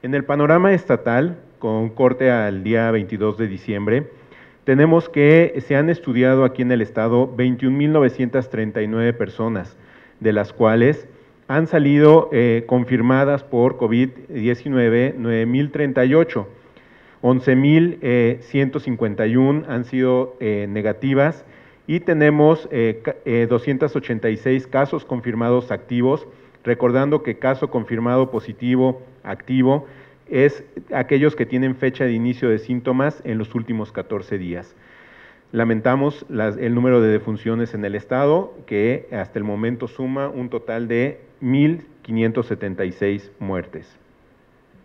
En el panorama estatal, con corte al día 22 de diciembre, tenemos que se han estudiado aquí en el estado 21.939 personas, de las cuales han salido eh, confirmadas por COVID-19 9.038. 11.151 han sido eh, negativas y tenemos 286 eh, casos confirmados activos, recordando que caso confirmado positivo activo es aquellos que tienen fecha de inicio de síntomas en los últimos 14 días. Lamentamos el número de defunciones en el Estado, que hasta el momento suma un total de 1.576 muertes.